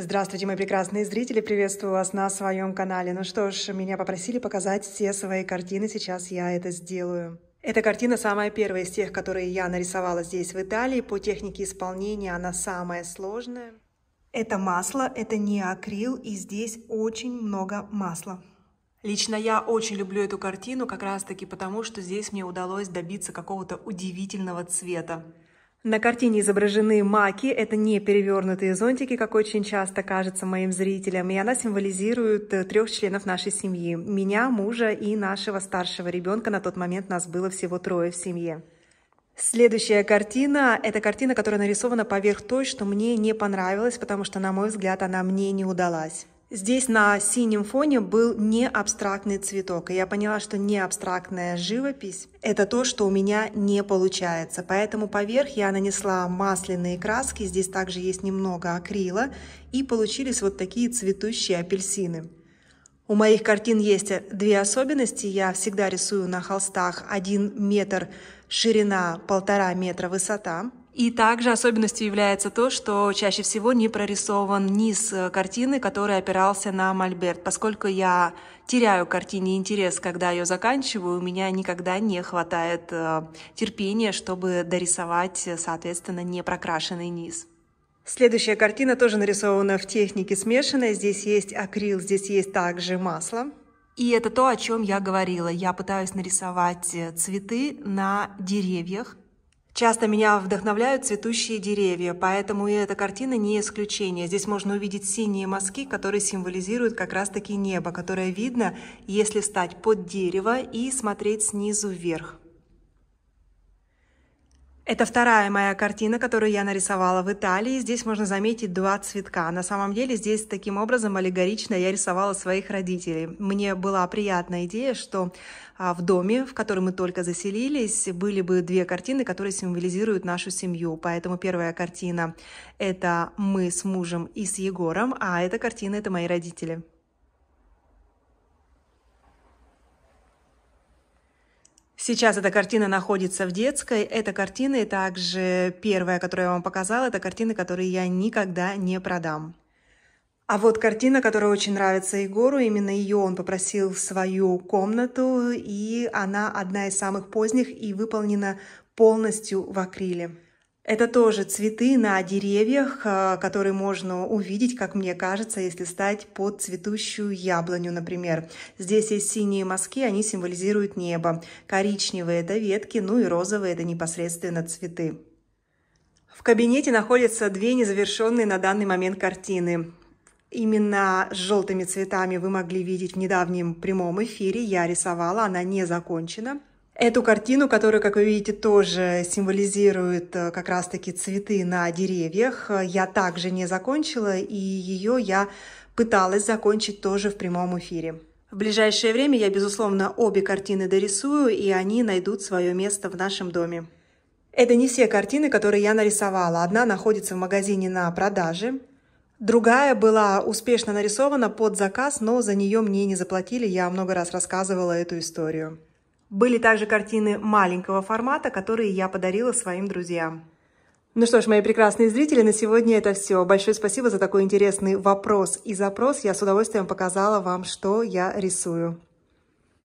Здравствуйте, мои прекрасные зрители! Приветствую вас на своем канале. Ну что ж, меня попросили показать все свои картины, сейчас я это сделаю. Эта картина самая первая из тех, которые я нарисовала здесь, в Италии. По технике исполнения она самая сложная. Это масло, это не акрил, и здесь очень много масла. Лично я очень люблю эту картину, как раз таки потому, что здесь мне удалось добиться какого-то удивительного цвета. На картине изображены маки, это не перевернутые зонтики, как очень часто кажется моим зрителям, и она символизирует э, трех членов нашей семьи, меня, мужа и нашего старшего ребенка, на тот момент нас было всего трое в семье. Следующая картина – это картина, которая нарисована поверх той, что мне не понравилась, потому что, на мой взгляд, она мне не удалась. Здесь на синем фоне был не абстрактный цветок, и я поняла, что не абстрактная живопись – это то, что у меня не получается. Поэтому поверх я нанесла масляные краски, здесь также есть немного акрила, и получились вот такие цветущие апельсины. У моих картин есть две особенности. Я всегда рисую на холстах 1 метр ширина, полтора метра высота. И также особенностью является то, что чаще всего не прорисован низ э, картины, который опирался на мольберт. Поскольку я теряю картине интерес, когда ее заканчиваю, у меня никогда не хватает э, терпения, чтобы дорисовать, э, соответственно, непрокрашенный низ. Следующая картина тоже нарисована в технике смешанной. Здесь есть акрил, здесь есть также масло. И это то, о чем я говорила. Я пытаюсь нарисовать цветы на деревьях, Часто меня вдохновляют цветущие деревья, поэтому и эта картина не исключение. Здесь можно увидеть синие мазки, которые символизируют как раз-таки небо, которое видно, если стать под дерево и смотреть снизу вверх. Это вторая моя картина, которую я нарисовала в Италии. Здесь можно заметить два цветка. На самом деле здесь таким образом аллегорично я рисовала своих родителей. Мне была приятная идея, что а, в доме, в котором мы только заселились, были бы две картины, которые символизируют нашу семью. Поэтому первая картина – это мы с мужем и с Егором, а эта картина – это мои родители. Сейчас эта картина находится в детской. Эта картина и также первая, которую я вам показала, это картины, которые я никогда не продам. А вот картина, которая очень нравится Егору, именно ее он попросил в свою комнату, и она одна из самых поздних и выполнена полностью в акриле. Это тоже цветы на деревьях, э, которые можно увидеть, как мне кажется, если стать под цветущую яблоню, например. Здесь есть синие мазки, они символизируют небо. Коричневые – это ветки, ну и розовые – это непосредственно цветы. В кабинете находятся две незавершенные на данный момент картины. Именно с желтыми цветами вы могли видеть в недавнем прямом эфире. Я рисовала, она не закончена. Эту картину, которую, как вы видите, тоже символизирует э, как раз-таки цветы на деревьях, э, я также не закончила, и ее я пыталась закончить тоже в прямом эфире. В ближайшее время я, безусловно, обе картины дорисую, и они найдут свое место в нашем доме. Это не все картины, которые я нарисовала. Одна находится в магазине на продаже, Другая была успешно нарисована под заказ, но за нее мне не заплатили. Я много раз рассказывала эту историю. Были также картины маленького формата, которые я подарила своим друзьям. Ну что ж, мои прекрасные зрители, на сегодня это все. Большое спасибо за такой интересный вопрос и запрос. Я с удовольствием показала вам, что я рисую.